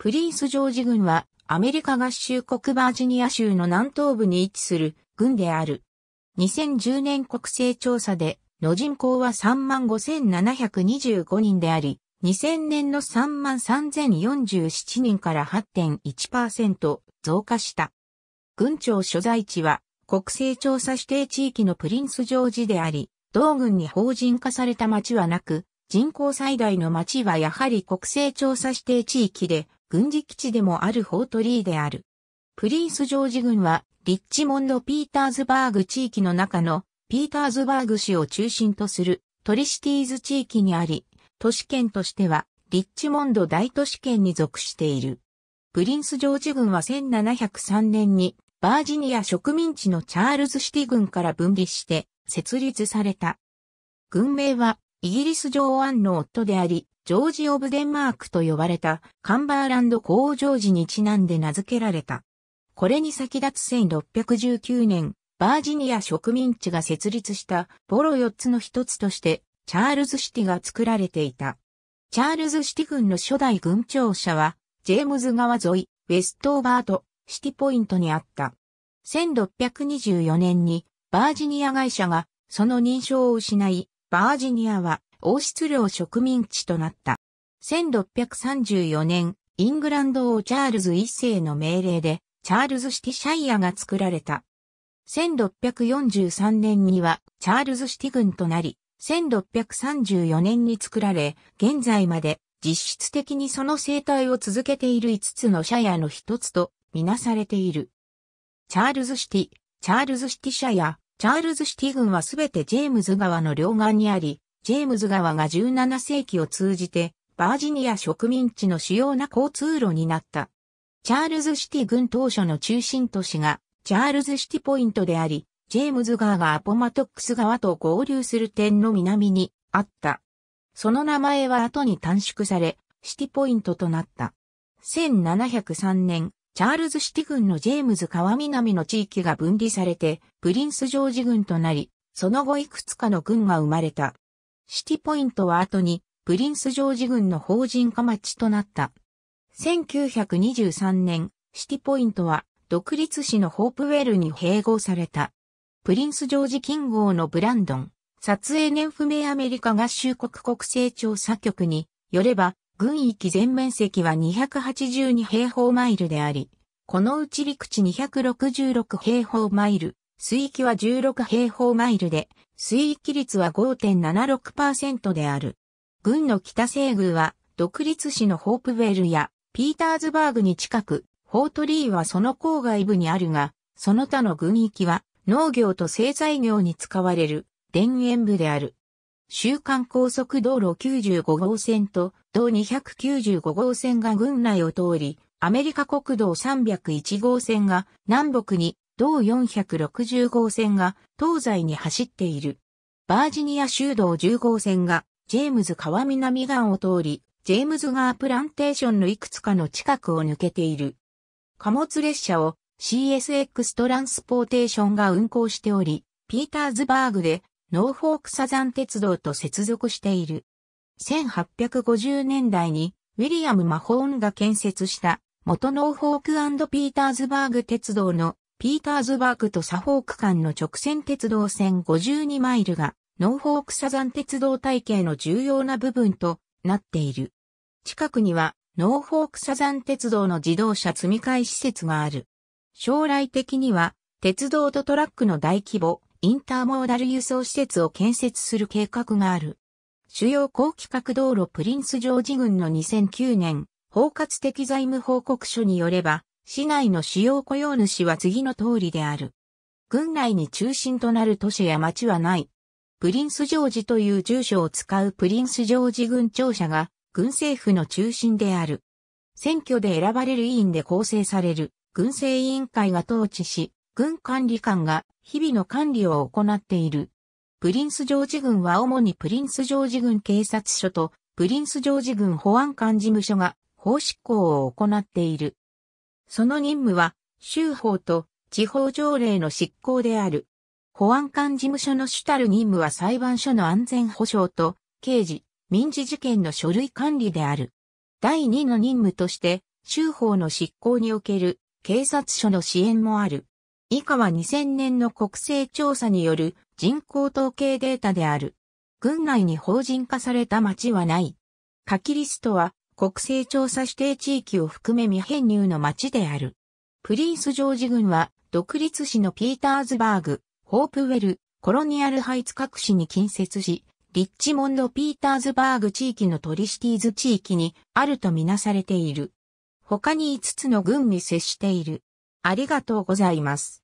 プリンスジョージ軍はアメリカ合衆国バージニア州の南東部に位置する軍である。2010年国勢調査での人口は35,725人であり、2000年の33,047人から8.1%増加した。軍庁所在地は国勢調査指定地域のプリンスジョージであり、同軍に法人化された町はなく、人口最大の町はやはり国勢調査指定地域で、軍事基地でもあるフォートリーである。プリンスジョージ軍は、リッチモンド・ピーターズバーグ地域の中の、ピーターズバーグ市を中心とする、トリシティーズ地域にあり、都市圏としては、リッチモンド大都市圏に属している。プリンスジョージ軍は1703年に、バージニア植民地のチャールズシティ軍から分離して、設立された。軍名は、イギリス女王アンの夫であり、ジョージ・オブ・デンマークと呼ばれたカンバーランド公場ジョージにちなんで名付けられた。これに先立つ1619年、バージニア植民地が設立したボロ4つの一つとして、チャールズ・シティが作られていた。チャールズ・シティ軍の初代軍庁舎は、ジェームズ川沿い、ウェストオーバート、シティポイントにあった。1624年に、バージニア会社が、その認証を失い、バージニアは王室領植民地となった。1634年、イングランド王チャールズ一世の命令で、チャールズシティシャイアが作られた。1643年にはチャールズシティ軍となり、1634年に作られ、現在まで実質的にその生態を続けている5つのシャイアの一つとみなされている。チャールズシティ、チャールズシティシャイア、チャールズシティ軍はすべてジェームズ川の両岸にあり、ジェームズ川が17世紀を通じて、バージニア植民地の主要な交通路になった。チャールズシティ軍当初の中心都市が、チャールズシティポイントであり、ジェームズ川がアポマトックス川と合流する点の南にあった。その名前は後に短縮され、シティポイントとなった。1703年、チャールズシティ郡のジェームズ川南の地域が分離されて、プリンスジョージ郡となり、その後いくつかの郡が生まれた。シティポイントは後に、プリンスジョージ郡の法人化町となった。1923年、シティポイントは、独立市のホープウェルに併合された。プリンスジョージ近号のブランドン、撮影年不明アメリカ合衆国国勢調査局によれば、軍域全面積は282平方マイルであり、このうち陸地266平方マイル、水域は16平方マイルで、水域率は5.76%である。軍の北西宮は、独立市のホープウェルや、ピーターズバーグに近く、フォートリーはその郊外部にあるが、その他の軍域は、農業と製材業に使われる、田園部である。週間高速道路95号線と道295号線が軍内を通り、アメリカ国道301号線が南北に、道460号線が東西に走っている。バージニア州道10号線がジェームズ川南岸を通り、ジェームズ川プランテーションのいくつかの近くを抜けている。貨物列車を CSX トランスポーテーションが運行しており、ピーターズバーグでノーフォークサザン鉄道と接続している。1850年代にウィリアム・マホーンが建設した元ノーフォークピーターズバーグ鉄道のピーターズバーグとサフォーク間の直線鉄道線52マイルがノーフォークサザン鉄道体系の重要な部分となっている。近くにはノーフォークサザン鉄道の自動車積み替え施設がある。将来的には鉄道とトラックの大規模インターモーダル輸送施設を建設する計画がある。主要高規格道路プリンスジョージ郡の2009年、包括的財務報告書によれば、市内の主要雇用主は次の通りである。郡内に中心となる都市や町はない。プリンスジョージという住所を使うプリンスジョージ郡庁舎が、郡政府の中心である。選挙で選ばれる委員で構成される、郡政委員会が統治し、郡管理官が日々の管理を行っている。プリンスジョージ軍は主にプリンスジョージ軍警察署とプリンスジョージ軍保安官事務所が法執行を行っている。その任務は州法と地方条例の執行である。保安官事務所の主たる任務は裁判所の安全保障と刑事、民事事件の書類管理である。第2の任務として、州法の執行における警察署の支援もある。以下は2000年の国勢調査による人口統計データである。軍内に法人化された町はない。カキリストは国勢調査指定地域を含め未編入の町である。プリンスジョージ郡は独立市のピーターズバーグ、ホープウェル、コロニアルハイツ各市に近接し、リッチモンド・ピーターズバーグ地域のトリシティーズ地域にあるとみなされている。他に5つの郡に接している。ありがとうございます。